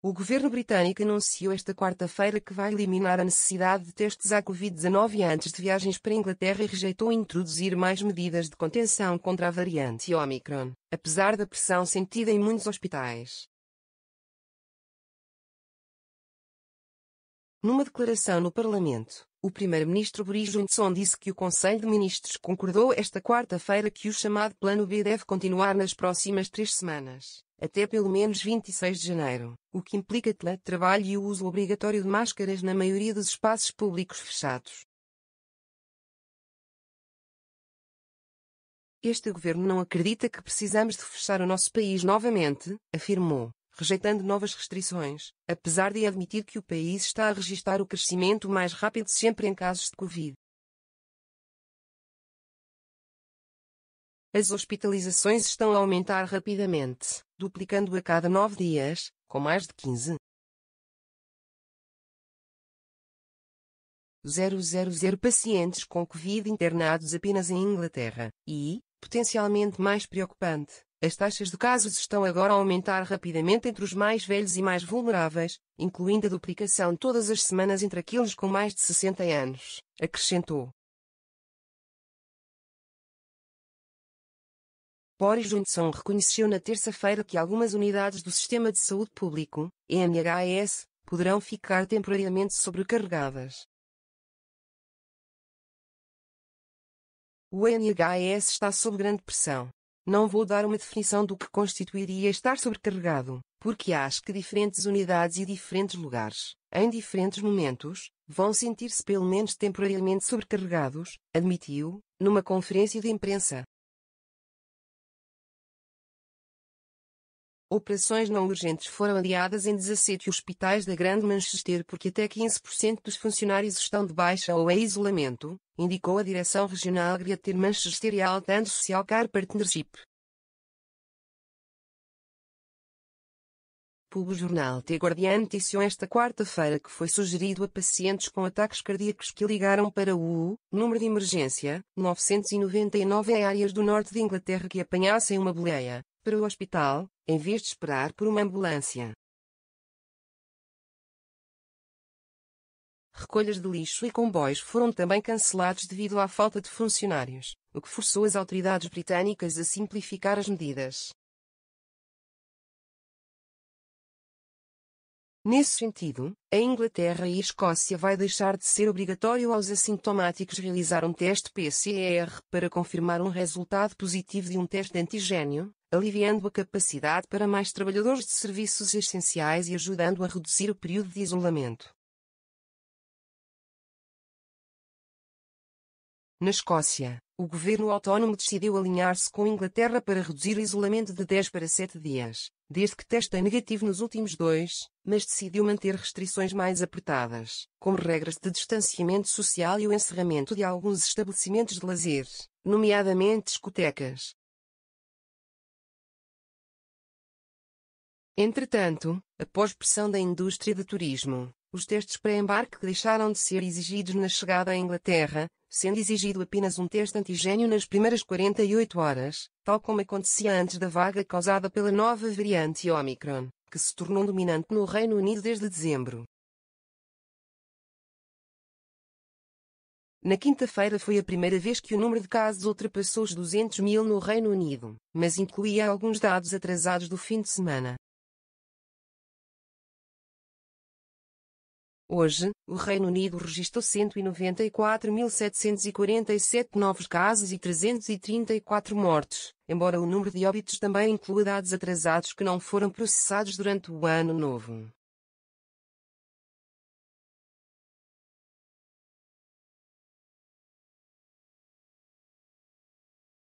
O governo britânico anunciou esta quarta-feira que vai eliminar a necessidade de testes à Covid-19 antes de viagens para a Inglaterra e rejeitou introduzir mais medidas de contenção contra a variante Omicron, apesar da pressão sentida em muitos hospitais. Numa declaração no Parlamento, o primeiro-ministro Boris Johnson disse que o Conselho de Ministros concordou esta quarta-feira que o chamado Plano B deve continuar nas próximas três semanas até pelo menos 26 de janeiro, o que implica teletrabalho e o uso obrigatório de máscaras na maioria dos espaços públicos fechados. Este governo não acredita que precisamos de fechar o nosso país novamente, afirmou, rejeitando novas restrições, apesar de admitir que o país está a registrar o crescimento mais rápido sempre em casos de Covid. As hospitalizações estão a aumentar rapidamente duplicando a cada nove dias, com mais de 15. 000 pacientes com Covid internados apenas em Inglaterra, e, potencialmente mais preocupante, as taxas de casos estão agora a aumentar rapidamente entre os mais velhos e mais vulneráveis, incluindo a duplicação todas as semanas entre aqueles com mais de 60 anos, acrescentou. Boris Johnson reconheceu na terça-feira que algumas unidades do Sistema de Saúde Público, MHS, poderão ficar temporariamente sobrecarregadas. O NHS está sob grande pressão. Não vou dar uma definição do que constituiria estar sobrecarregado, porque acho que diferentes unidades e diferentes lugares, em diferentes momentos, vão sentir-se pelo menos temporariamente sobrecarregados, admitiu, numa conferência de imprensa. Operações não urgentes foram adiadas em 17 hospitais da Grande Manchester porque até 15% dos funcionários estão de baixa ou em isolamento, indicou a direção regional Greater Manchester e a and Social Care Partnership. O Jornal The Guardian noticiou esta quarta-feira que foi sugerido a pacientes com ataques cardíacos que ligaram para o número de emergência 999 em áreas do norte de Inglaterra que apanhassem uma boleia, para o hospital, em vez de esperar por uma ambulância. Recolhas de lixo e comboios foram também cancelados devido à falta de funcionários, o que forçou as autoridades britânicas a simplificar as medidas. Nesse sentido, a Inglaterra e a Escócia vai deixar de ser obrigatório aos assintomáticos realizar um teste PCR para confirmar um resultado positivo de um teste de antigênio, aliviando a capacidade para mais trabalhadores de serviços essenciais e ajudando a reduzir o período de isolamento. Na Escócia, o governo autónomo decidiu alinhar-se com a Inglaterra para reduzir o isolamento de 10 para 7 dias, desde que testa negativo nos últimos dois, mas decidiu manter restrições mais apertadas, como regras de distanciamento social e o encerramento de alguns estabelecimentos de lazer, nomeadamente discotecas. Entretanto, após pressão da indústria de turismo, os testes pré-embarque deixaram de ser exigidos na chegada à Inglaterra, sendo exigido apenas um teste antigênio nas primeiras 48 horas, tal como acontecia antes da vaga causada pela nova variante Omicron, que se tornou dominante no Reino Unido desde dezembro. Na quinta-feira foi a primeira vez que o número de casos ultrapassou os 200 mil no Reino Unido, mas incluía alguns dados atrasados do fim de semana. Hoje, o Reino Unido registrou 194.747 novos casos e 334 mortes, embora o número de óbitos também inclua dados atrasados que não foram processados durante o ano novo.